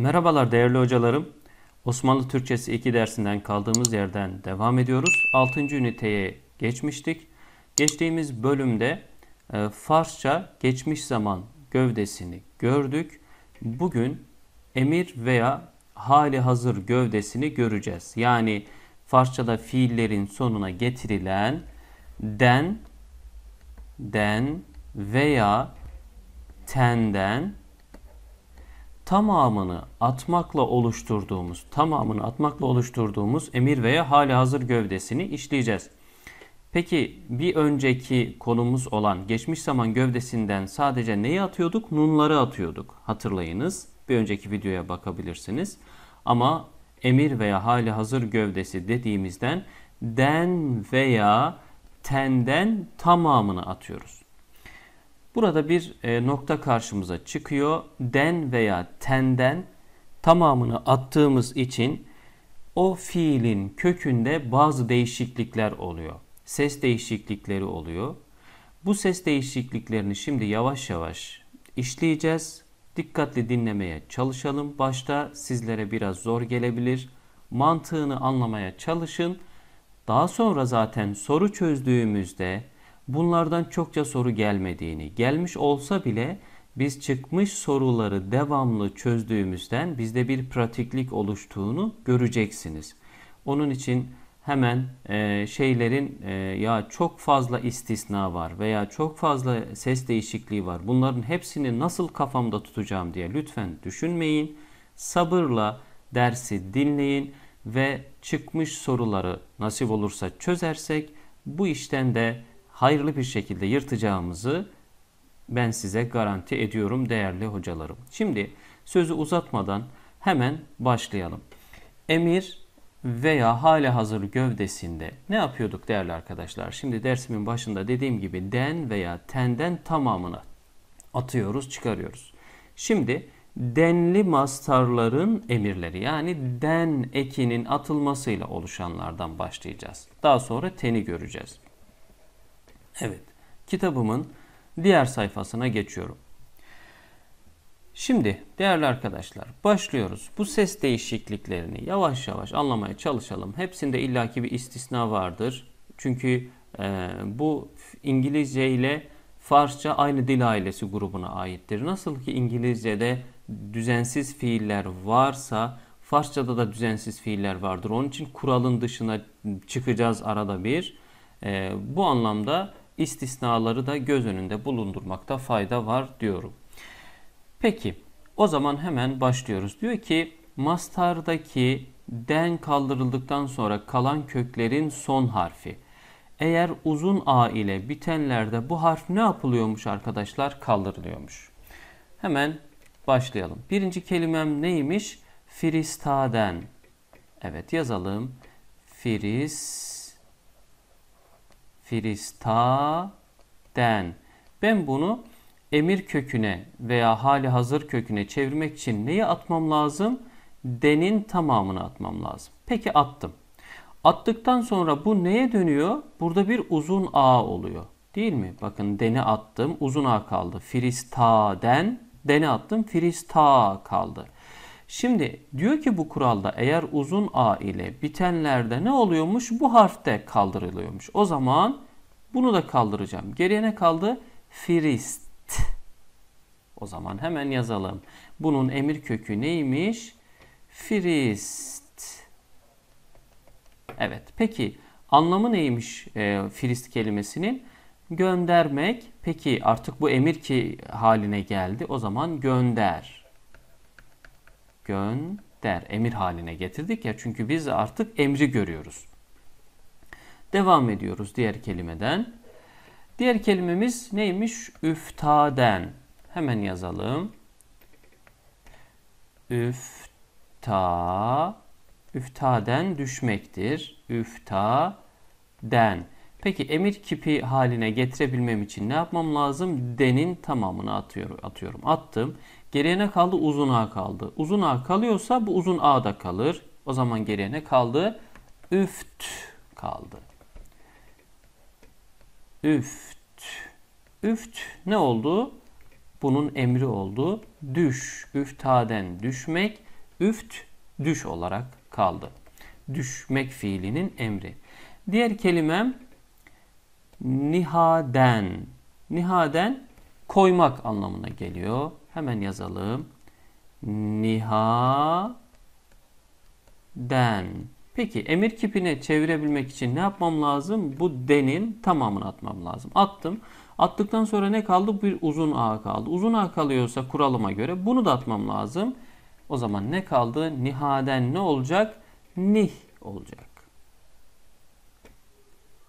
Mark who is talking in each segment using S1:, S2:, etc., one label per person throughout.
S1: Merhabalar değerli hocalarım. Osmanlı Türkçesi 2 dersinden kaldığımız yerden devam ediyoruz. 6. üniteye geçmiştik. Geçtiğimiz bölümde e, Farsça geçmiş zaman gövdesini gördük. Bugün emir veya hali hazır gövdesini göreceğiz. Yani Farsçada fiillerin sonuna getirilen den, den veya tenden tamamını atmakla oluşturduğumuz, tamamını atmakla oluşturduğumuz emir veya hali hazır gövdesini işleyeceğiz. Peki bir önceki konumuz olan geçmiş zaman gövdesinden sadece neyi atıyorduk? Nunları atıyorduk. Hatırlayınız. Bir önceki videoya bakabilirsiniz. Ama emir veya hali hazır gövdesi dediğimizden den veya tenden tamamını atıyoruz. Burada bir e, nokta karşımıza çıkıyor. Den veya tenden tamamını attığımız için o fiilin kökünde bazı değişiklikler oluyor. Ses değişiklikleri oluyor. Bu ses değişikliklerini şimdi yavaş yavaş işleyeceğiz. Dikkatli dinlemeye çalışalım. Başta sizlere biraz zor gelebilir. Mantığını anlamaya çalışın. Daha sonra zaten soru çözdüğümüzde bunlardan çokça soru gelmediğini, gelmiş olsa bile biz çıkmış soruları devamlı çözdüğümüzden bizde bir pratiklik oluştuğunu göreceksiniz. Onun için hemen e, şeylerin e, ya çok fazla istisna var veya çok fazla ses değişikliği var. Bunların hepsini nasıl kafamda tutacağım diye lütfen düşünmeyin. Sabırla dersi dinleyin ve çıkmış soruları nasip olursa çözersek bu işten de hayırlı bir şekilde yırtacağımızı ben size garanti ediyorum değerli hocalarım. Şimdi sözü uzatmadan hemen başlayalım. Emir veya hali hazır gövdesinde ne yapıyorduk değerli arkadaşlar? Şimdi dersimin başında dediğim gibi den veya tenden tamamını atıyoruz çıkarıyoruz. Şimdi denli mastarların emirleri yani den ekinin atılmasıyla oluşanlardan başlayacağız. Daha sonra teni göreceğiz. Evet, kitabımın diğer sayfasına geçiyorum. Şimdi değerli arkadaşlar başlıyoruz. Bu ses değişikliklerini yavaş yavaş anlamaya çalışalım. Hepsinde illaki bir istisna vardır. Çünkü e, bu İngilizce ile Farsça aynı dil ailesi grubuna aittir. Nasıl ki İngilizce'de düzensiz fiiller varsa Farsça'da da düzensiz fiiller vardır. Onun için kuralın dışına çıkacağız arada bir. E, bu anlamda istisnaları da göz önünde bulundurmakta fayda var diyorum. Peki o zaman hemen başlıyoruz. Diyor ki mastardaki den kaldırıldıktan sonra kalan köklerin son harfi. Eğer uzun a ile bitenlerde bu harf ne yapılıyormuş arkadaşlar? Kaldırılıyormuş. Hemen başlayalım. Birinci kelimem neymiş? Firistaden. Evet yazalım. Firis Filistin'den. Ben bunu emir köküne veya hali hazır köküne çevirmek için neyi atmam lazım? Denin tamamını atmam lazım. Peki attım. Attıktan sonra bu neye dönüyor? Burada bir uzun a oluyor. Değil mi? Bakın deni attım uzun a kaldı. Firistaden deni attım firista kaldı. Şimdi diyor ki bu kuralda eğer uzun a ile bitenlerde ne oluyormuş? Bu harf de kaldırılıyormuş. O zaman bunu da kaldıracağım. Geriye ne kaldı? Firist. O zaman hemen yazalım. Bunun emir kökü neymiş? Firist. Evet peki anlamı neymiş e, firist kelimesinin? Göndermek. Peki artık bu emir ki haline geldi. O zaman gönder gönder emir haline getirdik ya çünkü biz artık emri görüyoruz. Devam ediyoruz diğer kelimeden. Diğer kelimemiz neymiş? Üftaden. Hemen yazalım. Üfta. Üftaden düşmektir. den. Peki emir kipi haline getirebilmem için ne yapmam lazım? Denin tamamını atıyorum. atıyorum. Attım. Geriye ne kaldı? Uzun A kaldı. Uzun A kalıyorsa bu uzun A da kalır. O zaman geriye ne kaldı? Üft kaldı. Üft. Üft ne oldu? Bunun emri oldu. Düş. Üftaden düşmek. Üft düş olarak kaldı. Düşmek fiilinin emri. Diğer kelimem nihaden. Nihaden koymak anlamına geliyor. Hemen yazalım. Nihaden. Peki emir kipine çevirebilmek için ne yapmam lazım? Bu denin tamamını atmam lazım. Attım. Attıktan sonra ne kaldı? Bir uzun a kaldı. Uzun a kalıyorsa kuralıma göre bunu da atmam lazım. O zaman ne kaldı? Nihaden ne olacak? Nih olacak.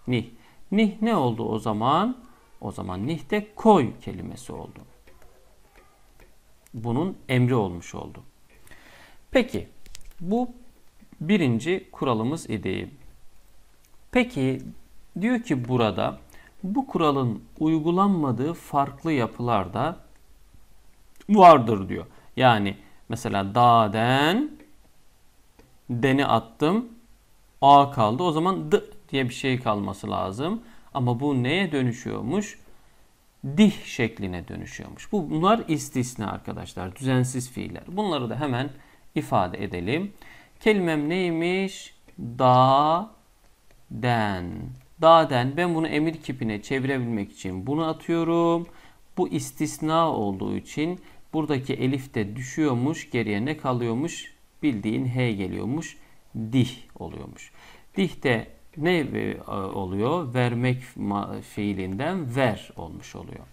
S1: Nih. Nih ne oldu o zaman? O zaman nihte koy kelimesi oldu bunun emri olmuş oldu. Peki bu birinci kuralımız idi. Peki diyor ki burada bu kuralın uygulanmadığı farklı yapılar da vardır diyor. Yani mesela da'den deni attım a kaldı. O zaman d diye bir şey kalması lazım. Ama bu neye dönüşüyormuş? dih şekline dönüşüyormuş. Bunlar istisna arkadaşlar. Düzensiz fiiller. Bunları da hemen ifade edelim. Kelimem neymiş? Da den. Da den. Ben bunu emir kipine çevirebilmek için bunu atıyorum. Bu istisna olduğu için buradaki elif de düşüyormuş. Geriye ne kalıyormuş? Bildiğin H geliyormuş. Dih oluyormuş. Dih de ne e, oluyor? Vermek fiilinden ver olmuş oluyor.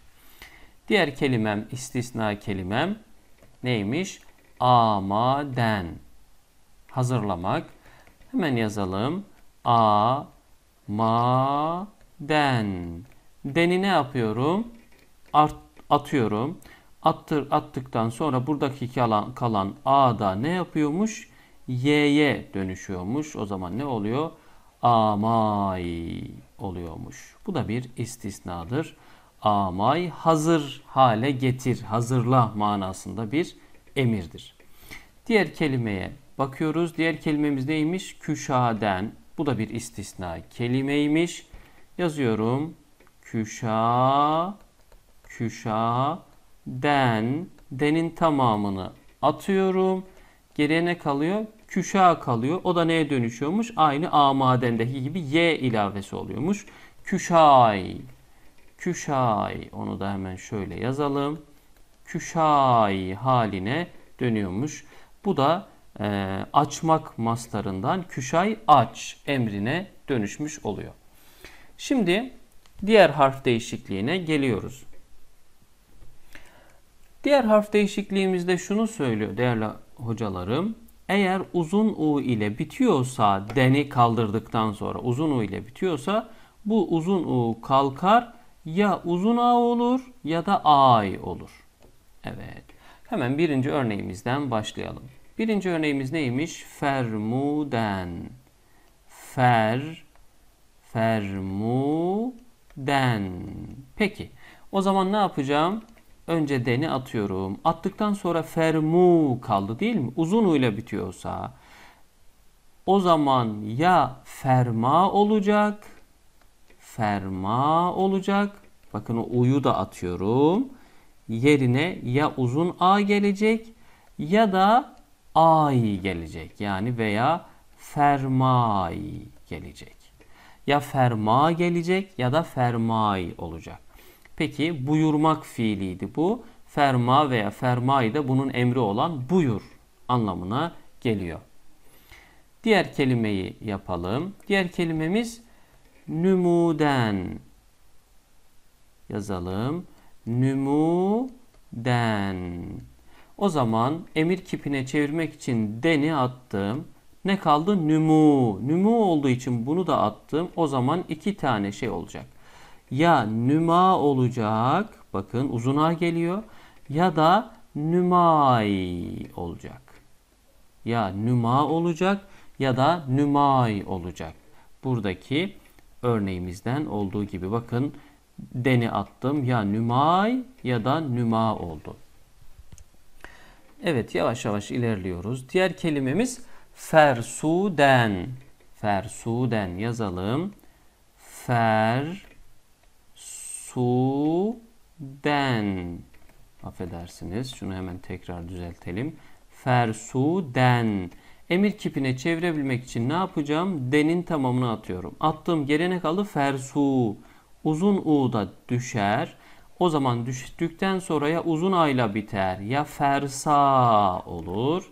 S1: Diğer kelimem istisna kelimem neymiş? Amaden. Hazırlamak. Hemen yazalım. A ma den. Deni ne yapıyorum? Art, atıyorum. Attır, attıktan sonra buradaki kalan, kalan a da ne yapıyormuş? Y'ye dönüşüyormuş. O zaman ne oluyor? amay oluyormuş. Bu da bir istisnadır. Amay hazır hale getir, hazırla manasında bir emirdir. Diğer kelimeye bakıyoruz. Diğer kelimemiz neymiş? Küşaden. Bu da bir istisna kelimeymiş. Yazıyorum. Küşa, küşa, den, denin tamamını atıyorum. Geriye ne kalıyor? küşa kalıyor. O da neye dönüşüyormuş? Aynı A madendeki gibi Y ilavesi oluyormuş. Küşay. Küşay. Onu da hemen şöyle yazalım. Küşay haline dönüyormuş. Bu da e, açmak maslarından küşay aç emrine dönüşmüş oluyor. Şimdi diğer harf değişikliğine geliyoruz. Diğer harf değişikliğimizde şunu söylüyor değerli hocalarım eğer uzun u ile bitiyorsa deni kaldırdıktan sonra uzun u ile bitiyorsa bu uzun u kalkar ya uzun a olur ya da ay olur. Evet. Hemen birinci örneğimizden başlayalım. Birinci örneğimiz neymiş? Fermuden. Fer fermuden. Peki. O zaman ne yapacağım? Önce deni atıyorum. Attıktan sonra fermu kaldı değil mi? Uzun uyla bitiyorsa o zaman ya ferma olacak ferma olacak. Bakın o uyu da atıyorum. Yerine ya uzun a gelecek ya da ay gelecek. Yani veya fermai gelecek. Ya ferma gelecek ya da fermai olacak. Peki buyurmak fiiliydi bu. Ferma veya fermayı da bunun emri olan buyur anlamına geliyor. Diğer kelimeyi yapalım. Diğer kelimemiz nümuden yazalım. Nümuden. O zaman emir kipine çevirmek için deni attım. Ne kaldı? Nümu. Nümu olduğu için bunu da attım. O zaman iki tane şey olacak ya nüma olacak. Bakın uzun geliyor. Ya da nümay olacak. Ya nüma olacak ya da nümay olacak. Buradaki örneğimizden olduğu gibi bakın deni attım ya nümay ya da nüma oldu. Evet yavaş yavaş ilerliyoruz. Diğer kelimemiz fersuden. Fersuden yazalım. Fer fersuden affedersiniz şunu hemen tekrar düzeltelim fersuden emir kipine çevirebilmek için ne yapacağım denin tamamını atıyorum attığım gelene kaldı fersu uzun u da düşer o zaman düştükten sonra ya uzun ayla biter ya fersa olur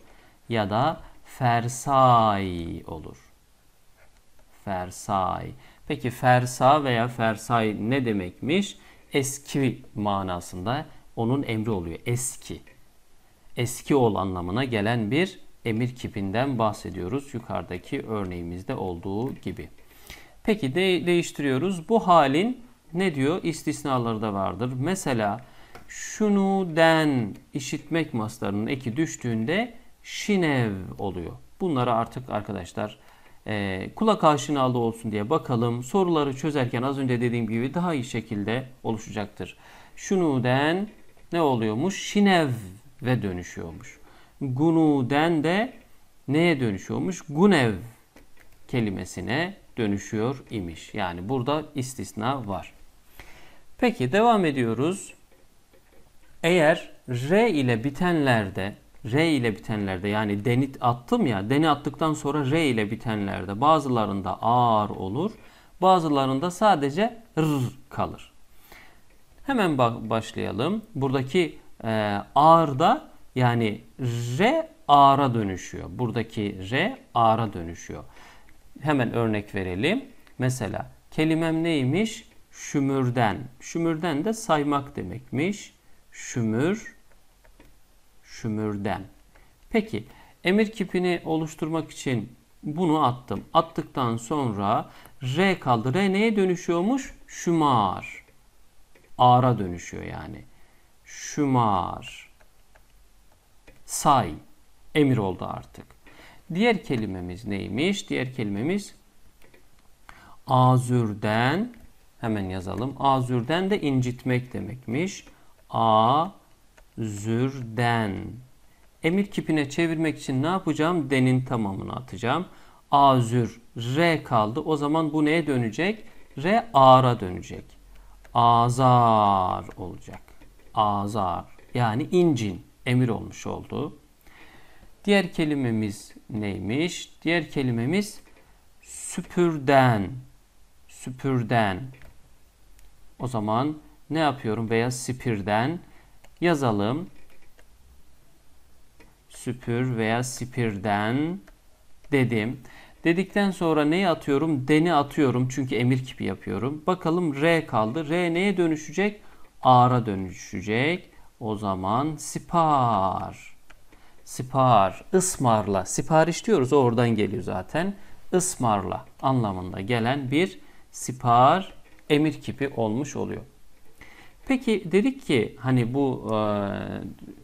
S1: ya da fersay olur fersay Peki fersa veya fersay ne demekmiş? Eski manasında onun emri oluyor. Eski. Eski ol anlamına gelen bir emir kipinden bahsediyoruz. Yukarıdaki örneğimizde olduğu gibi. Peki de değiştiriyoruz. Bu halin ne diyor? İstisnaları da vardır. Mesela şunu den işitmek maslarının eki düştüğünde şinev oluyor. Bunları artık arkadaşlar e, kulak aşinalı olsun diye bakalım. Soruları çözerken az önce dediğim gibi daha iyi şekilde oluşacaktır. Şunuden ne oluyormuş? Şinev ve dönüşüyormuş. Gunuden de neye dönüşüyormuş? Gunev kelimesine dönüşüyor imiş. Yani burada istisna var. Peki devam ediyoruz. Eğer R ile bitenlerde R ile bitenlerde yani denit attım ya deni attıktan sonra R ile bitenlerde bazılarında ağır olur. Bazılarında sadece R kalır. Hemen başlayalım. Buradaki e, da yani R ağra dönüşüyor. Buradaki R ağra dönüşüyor. Hemen örnek verelim. Mesela kelimem neymiş? Şümürden. Şümürden de saymak demekmiş. Şümür şümürden. Peki emir kipini oluşturmak için bunu attım. Attıktan sonra R kaldı. R neye dönüşüyormuş? Şumar. Ağra dönüşüyor yani. Şumar. Say. Emir oldu artık. Diğer kelimemiz neymiş? Diğer kelimemiz azürden hemen yazalım. Azürden de incitmek demekmiş. A zürden. Emir kipine çevirmek için ne yapacağım? Denin tamamını atacağım. Azür, R kaldı. O zaman bu neye dönecek? R ağra dönecek. Azar olacak. Azar. Yani incin. Emir olmuş oldu. Diğer kelimemiz neymiş? Diğer kelimemiz süpürden. Süpürden. O zaman ne yapıyorum? Veya sipirden yazalım. Süpür veya sipirden dedim. Dedikten sonra neyi atıyorum? Deni atıyorum çünkü emir kipi yapıyorum. Bakalım R kaldı. R neye dönüşecek? Ağra dönüşecek. O zaman sipar. Sipar, ısmarla. Sipariş diyoruz oradan geliyor zaten. Ismarla anlamında gelen bir sipar emir kipi olmuş oluyor. Peki dedik ki hani bu e,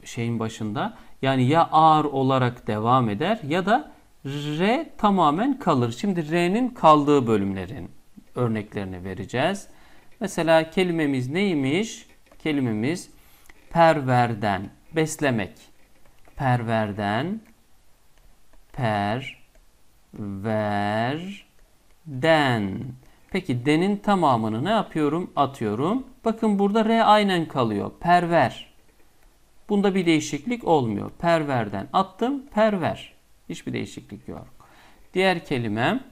S1: şeyin başında yani ya ağır olarak devam eder ya da R tamamen kalır. Şimdi R'nin kaldığı bölümlerin örneklerini vereceğiz. Mesela kelimemiz neymiş? Kelimemiz perverden, beslemek. Perverden, Per ver den. Peki denin tamamını ne yapıyorum? Atıyorum. Bakın burada R aynen kalıyor. Perver. Bunda bir değişiklik olmuyor. Perverden attım. Perver. Hiçbir değişiklik yok. Diğer kelimem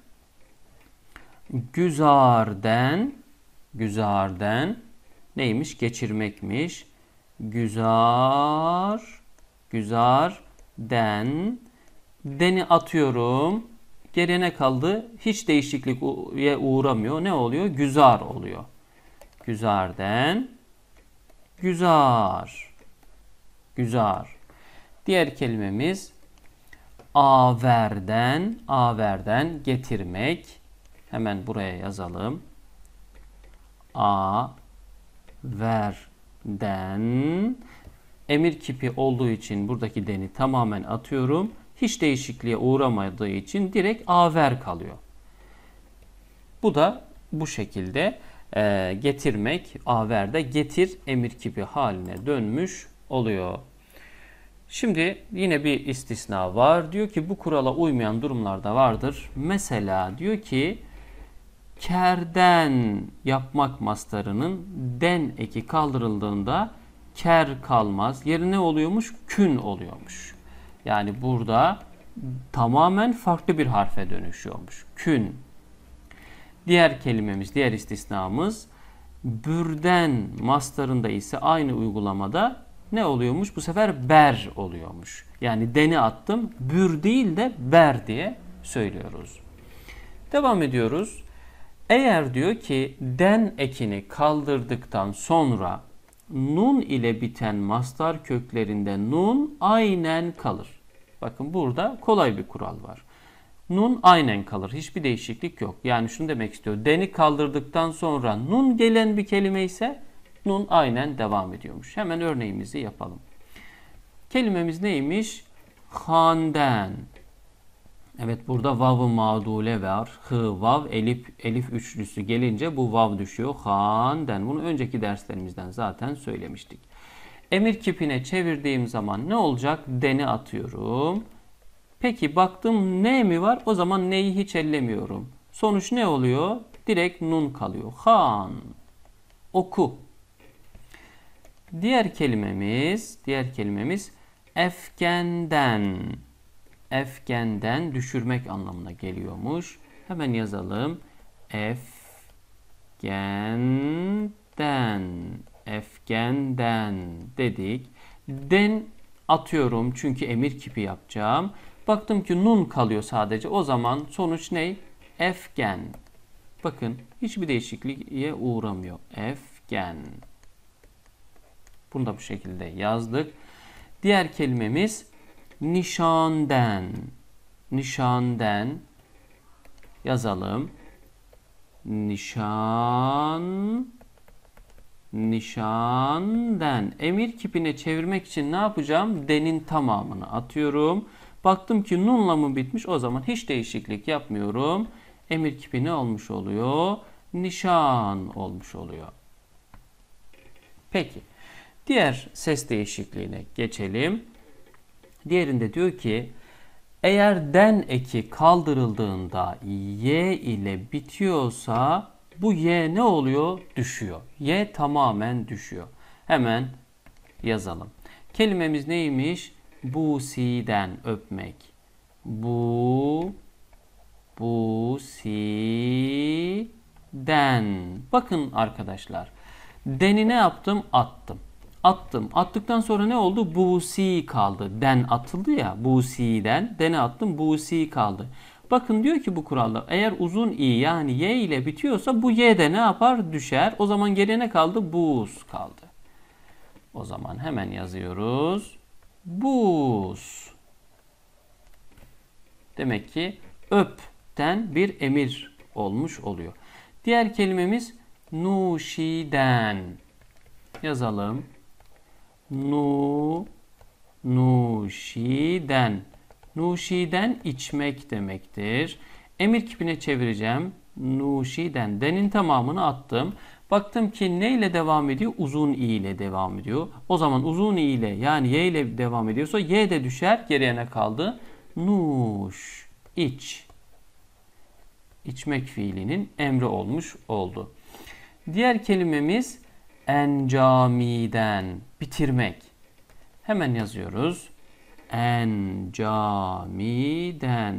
S1: güzarden güzarden neymiş? Geçirmekmiş. Güzar güzarden deni atıyorum. Geriye ne kaldı? Hiç değişikliğe uğramıyor. Ne oluyor? Güzar oluyor. Güzarden güzar. Güzar. Diğer kelimemiz averden, averden getirmek. Hemen buraya yazalım. A verden emir kipi olduğu için buradaki deni tamamen atıyorum hiç değişikliğe uğramadığı için direkt aver kalıyor. Bu da bu şekilde e, getirmek averde getir emir kipi haline dönmüş oluyor. Şimdi yine bir istisna var. Diyor ki bu kurala uymayan durumlar da vardır. Mesela diyor ki kerden yapmak mastarının den eki kaldırıldığında ker kalmaz. Yerine oluyormuş kün oluyormuş. Yani burada tamamen farklı bir harfe dönüşüyormuş. Kün. Diğer kelimemiz, diğer istisnamız bürden mastarında ise aynı uygulamada ne oluyormuş? Bu sefer ber oluyormuş. Yani deni attım, bür değil de ber diye söylüyoruz. Devam ediyoruz. Eğer diyor ki den ekini kaldırdıktan sonra nun ile biten mastar köklerinde nun aynen kalır. Bakın burada kolay bir kural var. Nun aynen kalır. Hiçbir değişiklik yok. Yani şunu demek istiyor. Deni kaldırdıktan sonra nun gelen bir kelime ise nun aynen devam ediyormuş. Hemen örneğimizi yapalım. Kelimemiz neymiş? Handen. Evet burada vav-ı madule var. Hı vav elif elif üçlüsü gelince bu vav düşüyor. Handen. Bunu önceki derslerimizden zaten söylemiştik. Emir kipine çevirdiğim zaman ne olacak? Deni atıyorum. Peki baktım ne mi var? O zaman neyi hiç ellemiyorum. Sonuç ne oluyor? Direkt nun kalıyor. Han. Oku. Diğer kelimemiz, diğer kelimemiz efkenden efkenden düşürmek anlamına geliyormuş. Hemen yazalım. Efkenden efkenden dedik. Den atıyorum çünkü emir kipi yapacağım. Baktım ki nun kalıyor sadece. O zaman sonuç ne? Efgen. Bakın hiçbir değişikliğe uğramıyor. Efgen. Bunu da bu şekilde yazdık. Diğer kelimemiz nişanden nişanden yazalım. Nişan nişanden emir kipine çevirmek için ne yapacağım? Denin tamamını atıyorum. Baktım ki nunla mı bitmiş? O zaman hiç değişiklik yapmıyorum. Emir kipi olmuş oluyor? Nişan olmuş oluyor. Peki. Diğer ses değişikliğine geçelim. Diğerinde diyor ki eğer den eki kaldırıldığında y ile bitiyorsa bu y ne oluyor? Düşüyor. Y tamamen düşüyor. Hemen yazalım. Kelimemiz neymiş? Bu siden öpmek. Bu bu siden. Bakın arkadaşlar. Deni ne yaptım? Attım attım. Attıktan sonra ne oldu? Busi kaldı. Den atıldı ya. Busi'den dene attım. Busi kaldı. Bakın diyor ki bu kuralda eğer uzun i yani y ile bitiyorsa bu y de ne yapar? Düşer. O zaman geriye ne kaldı? Buz kaldı. O zaman hemen yazıyoruz. Buz. Demek ki öpten bir emir olmuş oluyor. Diğer kelimemiz nuşiden yazalım. Nu Nuşiden Nuşiden içmek demektir. Emir kipine çevireceğim. Nuşiden. Denin tamamını attım. Baktım ki ne ile devam ediyor? Uzun i ile devam ediyor. O zaman uzun i ile yani y ile devam ediyorsa y de düşer. Geriye ne kaldı? Nuş. iç. İçmek fiilinin emri olmuş oldu. Diğer kelimemiz encamiden bitirmek. Hemen yazıyoruz. Encamiden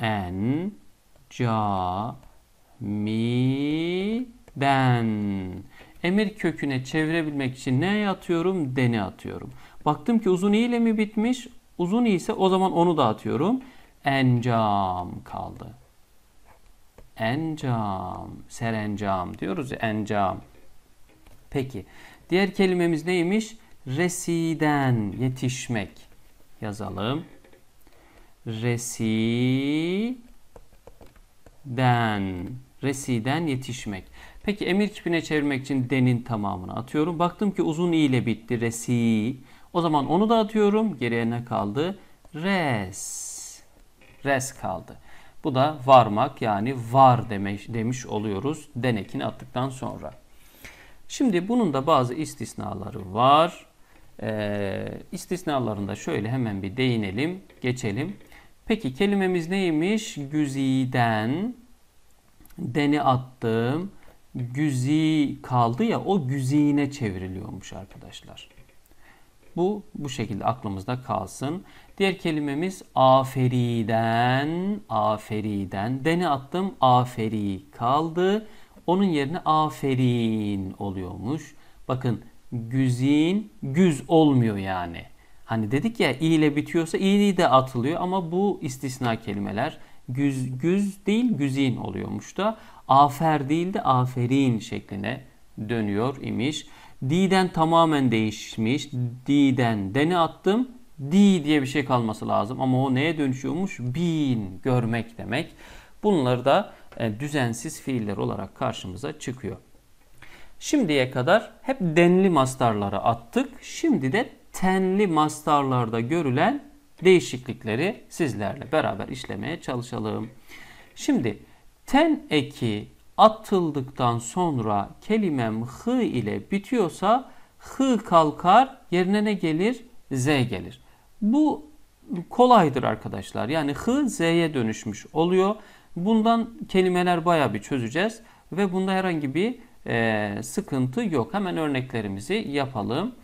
S1: en camiden emir köküne çevirebilmek için ne atıyorum? Deni atıyorum. Baktım ki uzun ile mi bitmiş? Uzun ise o zaman onu da atıyorum. Encam kaldı. Encam, serencam diyoruz ya encam. Peki. Diğer kelimemiz neymiş? Residen yetişmek. Yazalım. Residen. Residen yetişmek. Peki emir kipine çevirmek için denin tamamını atıyorum. Baktım ki uzun i ile bitti. Resi. O zaman onu da atıyorum. Geriye ne kaldı? Res. Res kaldı. Bu da varmak yani var demiş, demiş oluyoruz denekini attıktan sonra. Şimdi bunun da bazı istisnaları var. Ee, istisnalarında şöyle hemen bir değinelim, geçelim. Peki kelimemiz neymiş? Güziden deni attım. Güzi kaldı ya o güzine çevriliyormuş arkadaşlar. Bu bu şekilde aklımızda kalsın. Diğer kelimemiz aferiden, aferiden. Deni attım aferi kaldı. Onun yerine aferin oluyormuş. Bakın güzin güz olmuyor yani. Hani dedik ya i ile bitiyorsa i de atılıyor ama bu istisna kelimeler güz, güz değil güzin oluyormuş da afer değil de aferin şekline dönüyor imiş. D'den tamamen değişmiş. D'den deni attım. D diye bir şey kalması lazım ama o neye dönüşüyormuş? Bin görmek demek. Bunları da e, düzensiz fiiller olarak karşımıza çıkıyor. Şimdiye kadar hep denli mastarlara attık. Şimdi de tenli mastarlarda görülen değişiklikleri sizlerle beraber işlemeye çalışalım. Şimdi ten eki atıldıktan sonra kelimem hı ile bitiyorsa hı kalkar yerine ne gelir? Z gelir. Bu kolaydır arkadaşlar. Yani hı z'ye dönüşmüş oluyor. Bundan kelimeler baya bir çözeceğiz ve bunda herhangi bir e, sıkıntı yok. Hemen örneklerimizi yapalım.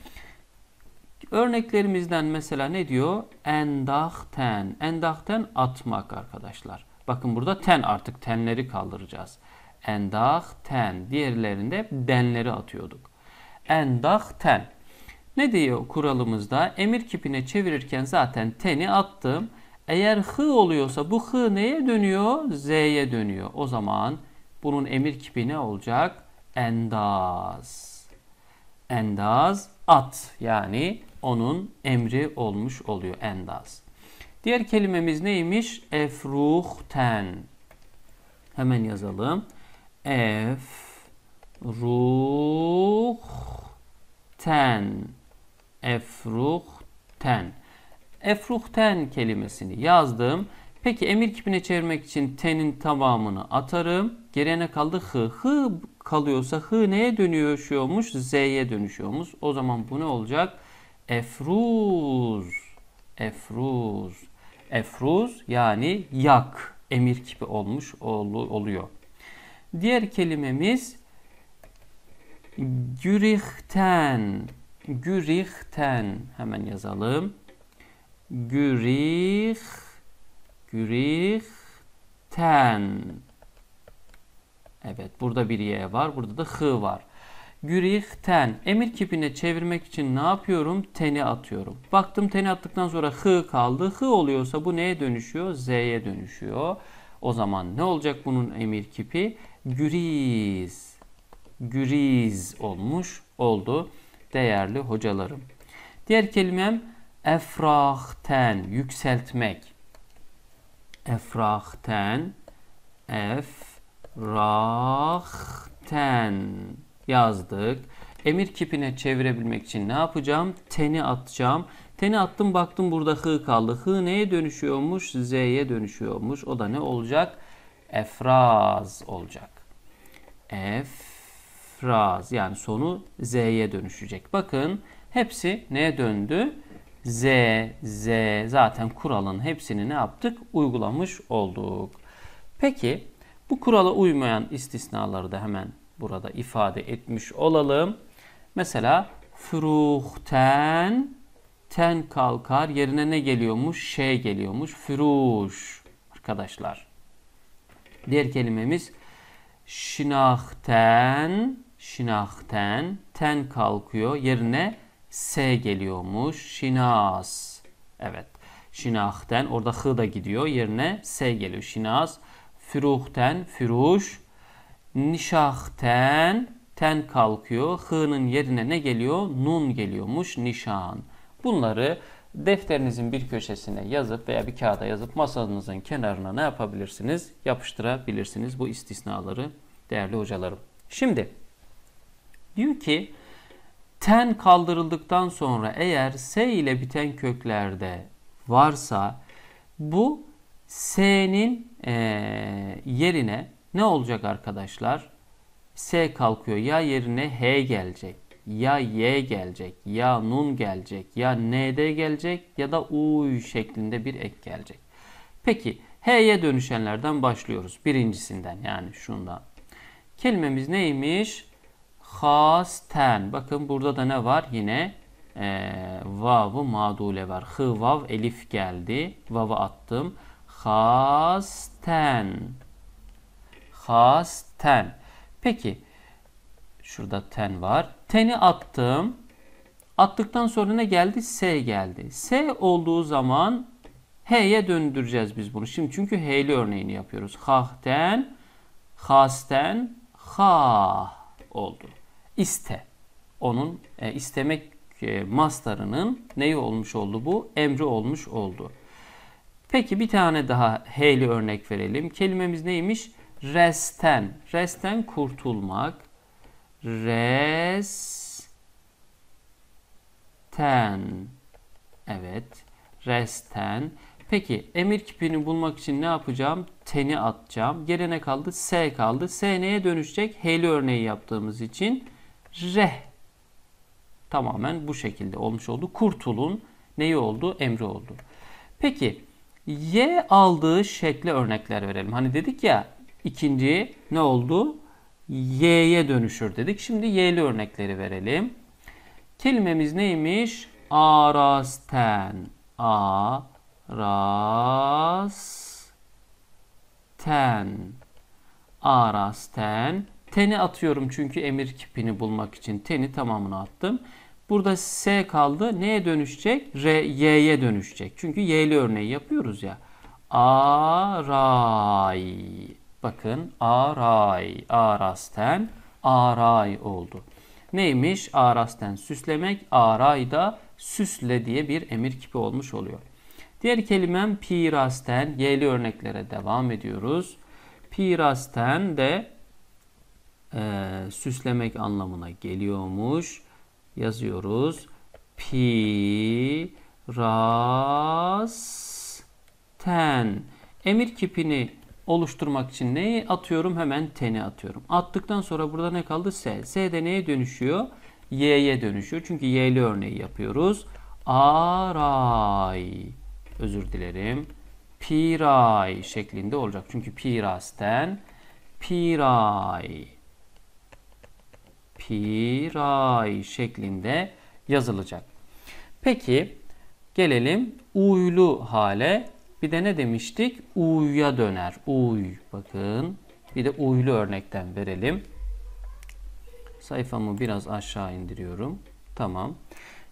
S1: Örneklerimizden mesela ne diyor? Endahten. Endahten atmak arkadaşlar. Bakın burada ten artık tenleri kaldıracağız. Endahten. Diğerlerinde denleri atıyorduk. Endahten. Ne diyor kuralımızda? Emir kipine çevirirken zaten teni attım. Eğer hı oluyorsa bu hı neye dönüyor? Z'ye dönüyor. O zaman bunun emir kipi ne olacak? Endaz. Endaz at yani onun emri olmuş oluyor endaz. Diğer kelimemiz neymiş? Efruhten. Hemen yazalım. Ef ruhten. Efruhten efruhten kelimesini yazdım. Peki emir kipine çevirmek için tenin tamamını atarım. Gerene kaldı hı. Hı kalıyorsa hı neye dönüşüyormuş? Z'ye dönüşüyormuş. O zaman bu ne olacak? Efruz. Efruz. Efruz yani yak. Emir kipi olmuş oluyor. Diğer kelimemiz gürihten. Gürihten hemen yazalım. Gürih Gürihten Evet burada bir y var. Burada da hı var. Gürihten emir kipine çevirmek için ne yapıyorum? Teni atıyorum. Baktım teni attıktan sonra hı kaldı. Hı oluyorsa bu neye dönüşüyor? Z'ye dönüşüyor. O zaman ne olacak bunun emir kipi? Güriz. Güriz olmuş oldu değerli hocalarım. Diğer kelimem Efrahten yükseltmek. Efrahten efrahten yazdık. Emir kipine çevirebilmek için ne yapacağım? Teni atacağım. Teni attım baktım burada hı kaldı. Hı neye dönüşüyormuş? Z'ye dönüşüyormuş. O da ne olacak? Efraz olacak. Efraz yani sonu Z'ye dönüşecek. Bakın hepsi neye döndü? Z, Z zaten kuralın hepsini ne yaptık? Uygulamış olduk. Peki bu kurala uymayan istisnaları da hemen burada ifade etmiş olalım. Mesela fruhten ten kalkar yerine ne geliyormuş? Şey geliyormuş. Füruş arkadaşlar. Diğer kelimemiz şinahten şinahten ten kalkıyor yerine S geliyormuş. şinaz Evet. Şinahten orada hı da gidiyor. Yerine S geliyor. şinaz Füruhten füruş. Nişahten ten kalkıyor. H'nın yerine ne geliyor? Nun geliyormuş. Nişan. Bunları defterinizin bir köşesine yazıp veya bir kağıda yazıp masanızın kenarına ne yapabilirsiniz? Yapıştırabilirsiniz bu istisnaları değerli hocalarım. Şimdi diyor ki ten kaldırıldıktan sonra eğer s ile biten köklerde varsa bu s'nin e, yerine ne olacak arkadaşlar? S kalkıyor ya yerine H gelecek ya Y gelecek ya Nun gelecek ya ND gelecek ya da U şeklinde bir ek gelecek. Peki H'ye dönüşenlerden başlıyoruz. Birincisinden yani şundan. Kelimemiz neymiş? Xasten, Bakın burada da ne var? Yine e, vav'ı madule var. Hı vav elif geldi. Vav'ı attım. Xasten, Xasten. Peki. Şurada ten var. Teni attım. Attıktan sonra ne geldi? S geldi. S olduğu zaman H'ye döndüreceğiz biz bunu. Şimdi çünkü H'li örneğini yapıyoruz. Hahten, Xasten, ha oldu iste. Onun e, istemek e, mastarının neyi olmuş oldu bu? Emri olmuş oldu. Peki bir tane daha heyli örnek verelim. Kelimemiz neymiş? Resten. Resten kurtulmak. Resten. Evet. Resten. Peki emir kipini bulmak için ne yapacağım? Teni atacağım. Gerine kaldı? S kaldı. S neye dönüşecek? Heyli örneği yaptığımız için Re tamamen bu şekilde olmuş oldu. Kurtulun neyi oldu? Emri oldu. Peki y aldığı şekle örnekler verelim. Hani dedik ya ikinci ne oldu? y'ye dönüşür dedik. Şimdi y'li örnekleri verelim. Kelimemiz neymiş? Arasten. A ras, rasten. Arasten Teni atıyorum çünkü emir kipini bulmak için. Teni tamamını attım. Burada S kaldı. Neye dönüşecek? R, Y'ye dönüşecek. Çünkü Y'li örneği yapıyoruz ya. Aray. Bakın aray. Arasten aray oldu. Neymiş? Arasten süslemek. Aray da süsle diye bir emir kipi olmuş oluyor. Diğer kelimem pirasten. Y'li örneklere devam ediyoruz. Pirasten de e, süslemek anlamına geliyormuş. Yazıyoruz. Pi ras ten. Emir kipini oluşturmak için neyi atıyorum? Hemen teni atıyorum. Attıktan sonra burada ne kaldı? S. S de neye dönüşüyor? Y'ye dönüşüyor. Çünkü Y'li örneği yapıyoruz. Aray. Özür dilerim. Piray şeklinde olacak. Çünkü pirasten piray piray şeklinde yazılacak. Peki gelelim uylu hale. Bir de ne demiştik? Uyuya döner. Uy. Bakın. Bir de uylu örnekten verelim. Sayfamı biraz aşağı indiriyorum. Tamam.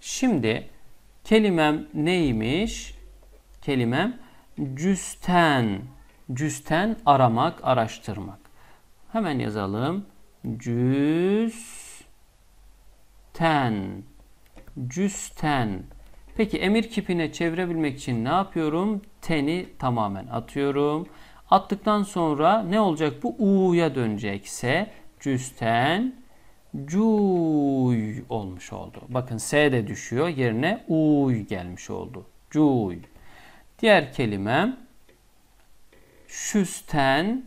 S1: Şimdi kelimem neymiş? Kelimem cüsten. Cüsten aramak, araştırmak. Hemen yazalım. Cüst ten. Cüsten. Peki emir kipine çevirebilmek için ne yapıyorum? Teni tamamen atıyorum. Attıktan sonra ne olacak? Bu u'ya dönecekse cüsten cuy olmuş oldu. Bakın s de düşüyor. Yerine uy gelmiş oldu. Cuy. Diğer kelimem şüsten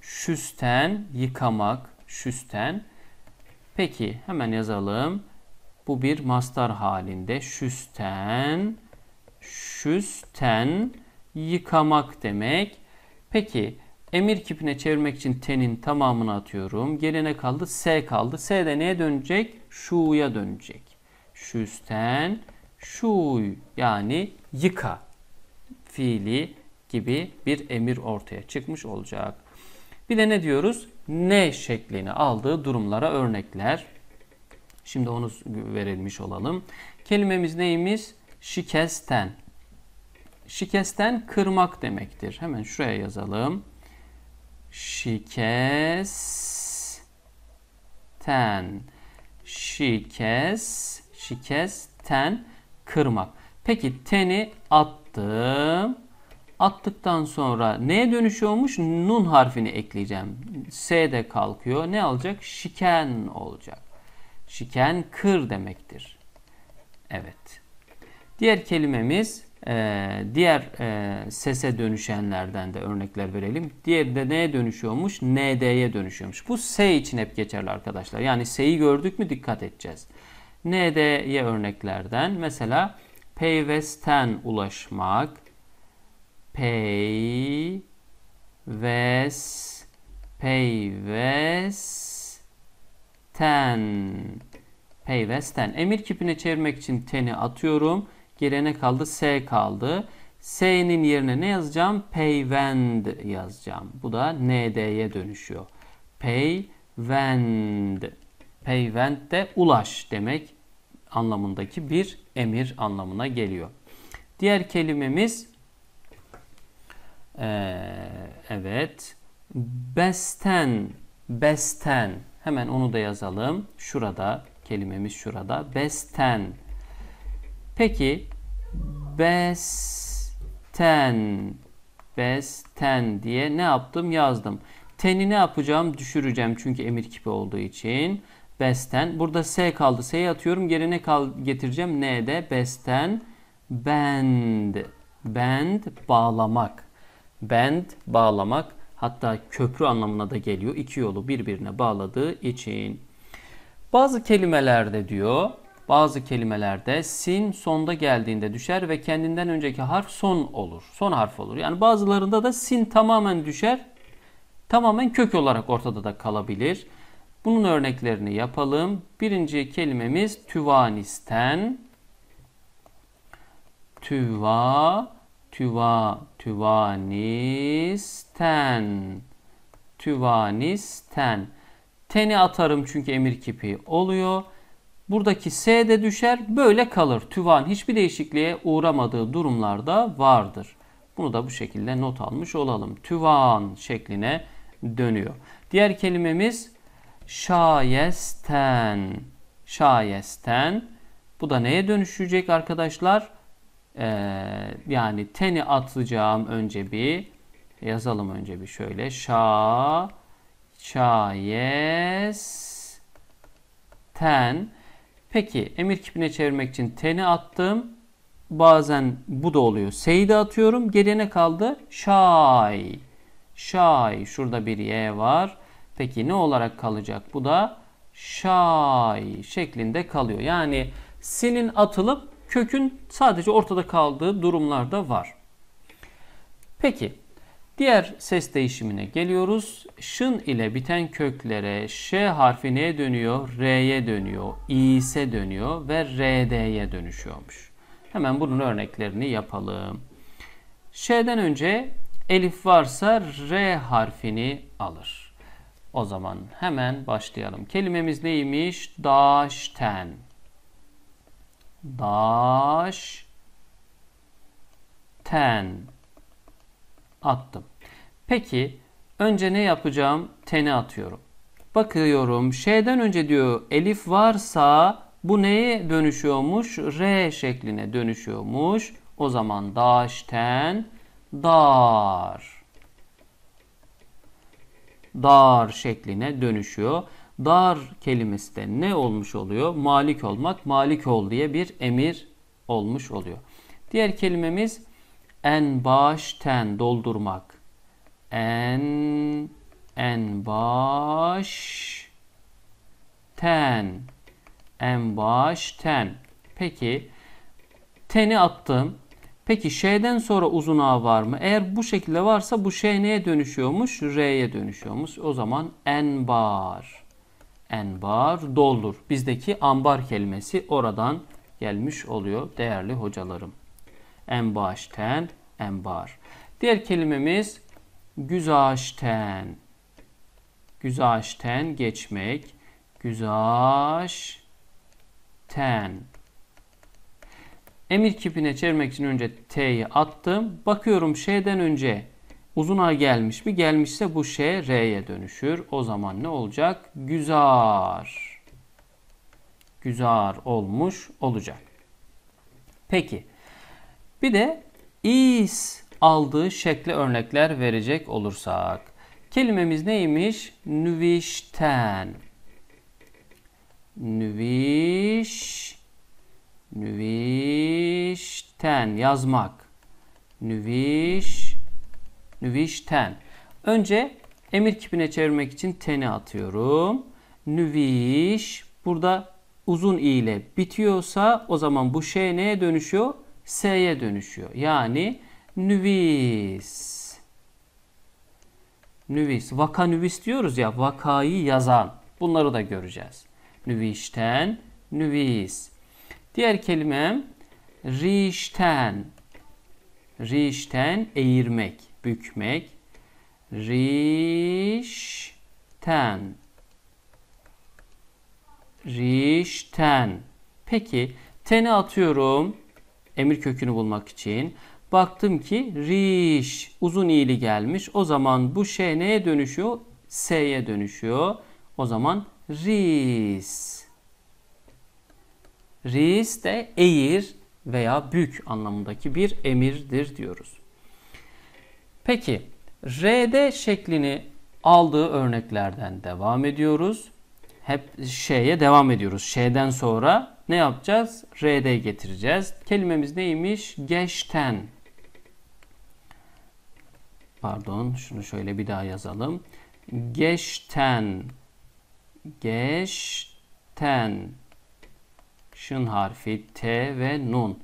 S1: şüsten yıkamak şüsten Peki hemen yazalım. Bu bir mastar halinde. Şüsten, şüsten yıkamak demek. Peki emir kipine çevirmek için tenin tamamını atıyorum. Gelene kaldı S kaldı. S de neye dönecek? Şu'ya dönecek. Şüsten, şuy yani yıka fiili gibi bir emir ortaya çıkmış olacak. Bir de ne diyoruz? ne şeklini aldığı durumlara örnekler. Şimdi onu verilmiş olalım. Kelimemiz neyimiz? Şikesten. Şikesten kırmak demektir. Hemen şuraya yazalım. Şikesten. Şikes. Şikesten kırmak. Peki teni attım attıktan sonra neye dönüşüyormuş? Nun harfini ekleyeceğim. S de kalkıyor. Ne alacak? Şiken olacak. Şiken kır demektir. Evet. Diğer kelimemiz e, diğer e, sese dönüşenlerden de örnekler verelim. Diğer de neye dönüşüyormuş? ND'ye dönüşüyormuş. Bu S için hep geçerli arkadaşlar. Yani S'yi gördük mü dikkat edeceğiz. ND'ye örneklerden mesela peyvesten ulaşmak, Pay ves payves emir kipine çevirmek için teni atıyorum. Gerene kaldı s kaldı. S'nin yerine ne yazacağım? Payvend yazacağım. Bu da nd'ye dönüşüyor. Payvend. Payvend de ulaş demek anlamındaki bir emir anlamına geliyor. Diğer kelimemiz ee, evet. Besten, besten. Hemen onu da yazalım. Şurada, kelimemiz şurada. Besten. Peki, besten, besten diye ne yaptım? Yazdım. Teni ne yapacağım? Düşüreceğim çünkü emir kipi olduğu için. Besten. Burada S kaldı. S'yi atıyorum. Gerine kal getireceğim. N'de besten. Bend. Bend bağlamak bend bağlamak hatta köprü anlamına da geliyor. İki yolu birbirine bağladığı için. Bazı kelimelerde diyor, bazı kelimelerde sin sonda geldiğinde düşer ve kendinden önceki harf son olur. Son harf olur. Yani bazılarında da sin tamamen düşer. Tamamen kök olarak ortada da kalabilir. Bunun örneklerini yapalım. Birinci kelimemiz tüvanisten. Tüva, tüva Tüvanisten. Tüvanisten. Teni atarım çünkü emir kipi oluyor. Buradaki S de düşer. Böyle kalır. Tüvan hiçbir değişikliğe uğramadığı durumlarda vardır. Bunu da bu şekilde not almış olalım. Tüvan şekline dönüyor. Diğer kelimemiz şayesten. Şayesten. Bu da neye dönüşecek arkadaşlar? Ee, yani teni atacağım önce bir yazalım önce bir şöyle. Şa çayes ten. Peki emir kipine çevirmek için teni attım. Bazen bu da oluyor. Seyde atıyorum. Geriye ne kaldı? Şay. Şay. Şurada bir y var. Peki ne olarak kalacak? Bu da şay şeklinde kalıyor. Yani sinin atılıp kökün sadece ortada kaldığı durumlar da var. Peki diğer ses değişimine geliyoruz. Şın ile biten köklere ş harfi neye dönüyor? R'ye dönüyor, i'se dönüyor ve rd'ye dönüşüyormuş. Hemen bunun örneklerini yapalım. Ş'den önce elif varsa R harfini alır. O zaman hemen başlayalım. Kelimemiz neymiş? Daşten daş ten attım. Peki önce ne yapacağım? Teni atıyorum. Bakıyorum şeyden önce diyor elif varsa bu neye dönüşüyormuş? R şekline dönüşüyormuş. O zaman ten dar. Dar şekline dönüşüyor. Dar kelimesi de ne olmuş oluyor? Malik olmak, malik ol diye bir emir olmuş oluyor. Diğer kelimemiz en başten doldurmak. En en baş ten en baş ten. Peki teni attım. Peki şeyden sonra uzun a var mı? Eğer bu şekilde varsa bu şey neye dönüşüyormuş? R'ye dönüşüyormuş. O zaman en bar enbar doldur. Bizdeki ambar kelimesi oradan gelmiş oluyor değerli hocalarım. Enbaşten enbar. Diğer kelimemiz güzaşten. Güzaşten geçmek. Güzaşten. Emir kipine çevirmek için önce T'yi attım. Bakıyorum şeyden önce Uzun A gelmiş mi? Gelmişse bu Ş R'ye dönüşür. O zaman ne olacak? Güzar. Güzar olmuş olacak. Peki. Bir de is aldığı şekle örnekler verecek olursak. Kelimemiz neymiş? Nüvişten. Nüviş. Nüvişten yazmak. Nüviş Nüvişten. Önce emir kipine çevirmek için teni atıyorum. Nüviş burada uzun i ile bitiyorsa o zaman bu şey neye dönüşüyor? S'ye dönüşüyor. Yani nüvis. Nüvis. Vaka nüvis diyoruz ya. Vakayı yazan. Bunları da göreceğiz. Nüvişten nüvis. Diğer kelimem rişten. Rişten eğirmek bükmek. Rişten. Rişten. Peki teni atıyorum emir kökünü bulmak için. Baktım ki riş uzun iyili gelmiş. O zaman bu şey neye dönüşüyor? S'ye dönüşüyor. O zaman ris. Ris de eğir veya bük anlamındaki bir emirdir diyoruz. Peki RD şeklini aldığı örneklerden devam ediyoruz. Hep şeye devam ediyoruz. Şeyden sonra ne yapacağız? RD getireceğiz. Kelimemiz neymiş? Geçten. Pardon şunu şöyle bir daha yazalım. Geçten. Geçten. Şın harfi T ve Nun.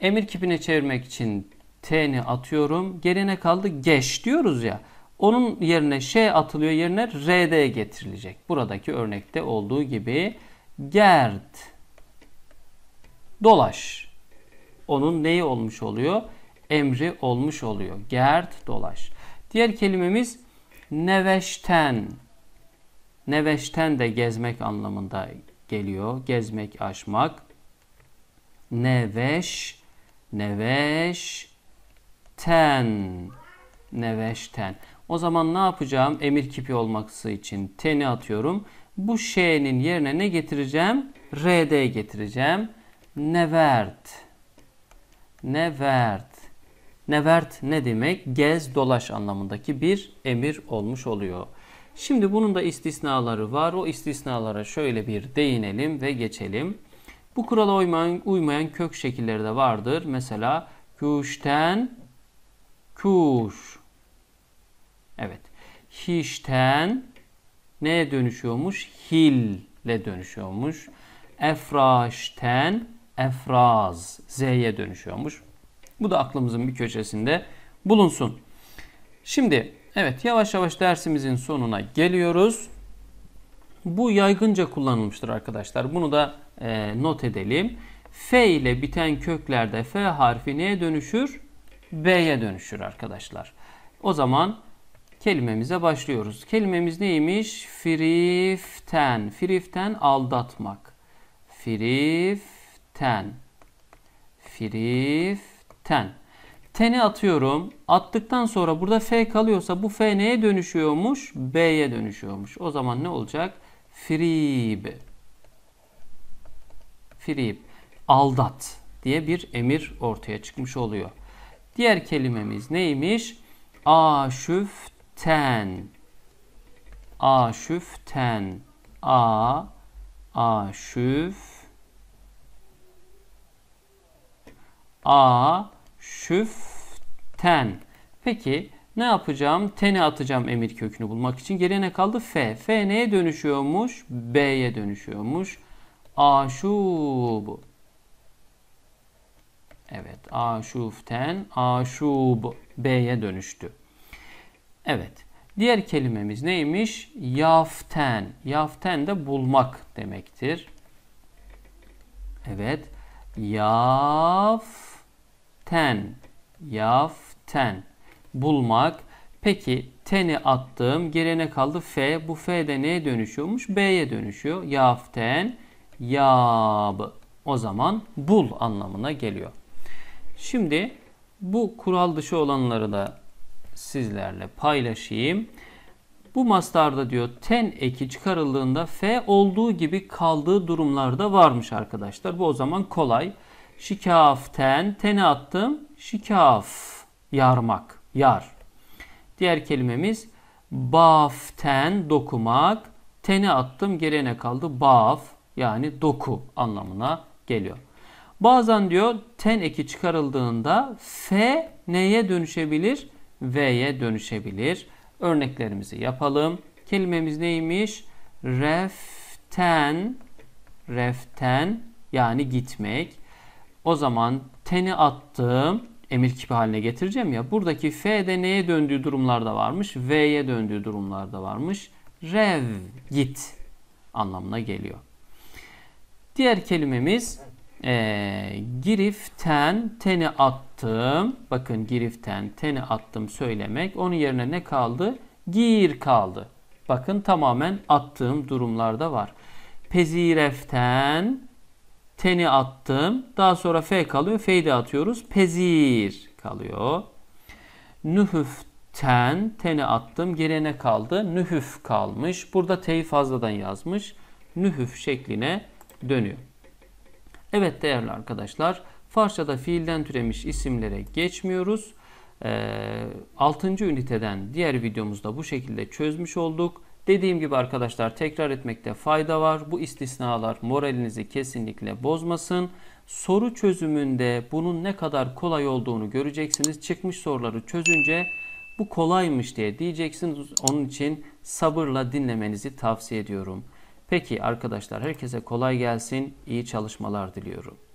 S1: Emir kipine çevirmek için t'ni atıyorum. Gerine kaldı geç diyoruz ya. Onun yerine şey atılıyor yerine rd getirilecek. Buradaki örnekte olduğu gibi gerd dolaş. Onun neyi olmuş oluyor? Emri olmuş oluyor. Gerd dolaş. Diğer kelimemiz neveşten. Neveşten de gezmek anlamında geliyor. Gezmek, aşmak. Neveş, neveş, ten neveşten. O zaman ne yapacağım? Emir kipi olması için teni atıyorum. Bu şey'nin yerine ne getireceğim? rd getireceğim. Nevert. Nevert. Nevert ne demek? Gez dolaş anlamındaki bir emir olmuş oluyor. Şimdi bunun da istisnaları var. O istisnalara şöyle bir değinelim ve geçelim. Bu kurala uymayan, uymayan kök şekilleri de vardır. Mesela küşten Kuş. Evet. Hiçten neye dönüşüyormuş? Hille dönüşüyormuş. Efraşten efraz. Z'ye dönüşüyormuş. Bu da aklımızın bir köşesinde bulunsun. Şimdi evet yavaş yavaş dersimizin sonuna geliyoruz. Bu yaygınca kullanılmıştır arkadaşlar. Bunu da e, not edelim. F ile biten köklerde F harfi neye dönüşür? B'ye dönüşür arkadaşlar. O zaman kelimemize başlıyoruz. Kelimemiz neymiş? Friften. Friften aldatmak. Friften. Friften. Teni atıyorum. Attıktan sonra burada F kalıyorsa bu F neye dönüşüyormuş? B'ye dönüşüyormuş. O zaman ne olacak? Frib. Frib. Aldat diye bir emir ortaya çıkmış oluyor. Diğer kelimemiz neymiş? Aşüften. Aşüften. A aşüf A şüften. Peki ne yapacağım? Tene atacağım emir kökünü bulmak için. Geriye ne kaldı? F. F neye dönüşüyormuş? B'ye dönüşüyormuş. Aşubu. Evet. Aşuften aşub B'ye dönüştü. Evet. Diğer kelimemiz neymiş? Yaften. Yaften de bulmak demektir. Evet. Yaften. Yaften. Bulmak. Peki teni attığım gerene kaldı F. Bu F de neye dönüşüyormuş? B'ye dönüşüyor. Yaften. Yab. O zaman bul anlamına geliyor. Şimdi bu kural dışı olanları da sizlerle paylaşayım. Bu mastarda diyor ten eki çıkarıldığında F olduğu gibi kaldığı durumlarda varmış arkadaşlar. Bu o zaman kolay. Şikaf ten, tene attım. Şikaf, yarmak, yar. Diğer kelimemiz baf ten, dokumak. Tene attım, gelene kaldı. Baf yani doku anlamına geliyor. Bazen diyor ten eki çıkarıldığında F neye dönüşebilir? V'ye dönüşebilir. Örneklerimizi yapalım. Kelimemiz neymiş? Reften, reften yani gitmek. O zaman teni attım. Emir kipi haline getireceğim ya. Buradaki f de neye döndüğü durumlarda varmış? V'ye döndüğü durumlarda varmış. Rev, git anlamına geliyor. Diğer kelimemiz e, giriften teni attım. Bakın giriften teni attım söylemek. Onun yerine ne kaldı? Gir kaldı. Bakın tamamen attığım durumlarda var. Pezireften teni attım. Daha sonra F kalıyor. F'yi de atıyoruz. Pezir kalıyor. Nühüften teni attım. Gerene kaldı. Nühüf kalmış. Burada T'yi fazladan yazmış. Nühüf şekline dönüyor. Evet değerli arkadaşlar Farsçada fiilden türemiş isimlere geçmiyoruz. E, ee, 6. üniteden diğer videomuzda bu şekilde çözmüş olduk. Dediğim gibi arkadaşlar tekrar etmekte fayda var. Bu istisnalar moralinizi kesinlikle bozmasın. Soru çözümünde bunun ne kadar kolay olduğunu göreceksiniz. Çıkmış soruları çözünce bu kolaymış diye diyeceksiniz. Onun için sabırla dinlemenizi tavsiye ediyorum. Peki arkadaşlar herkese kolay gelsin. İyi çalışmalar diliyorum.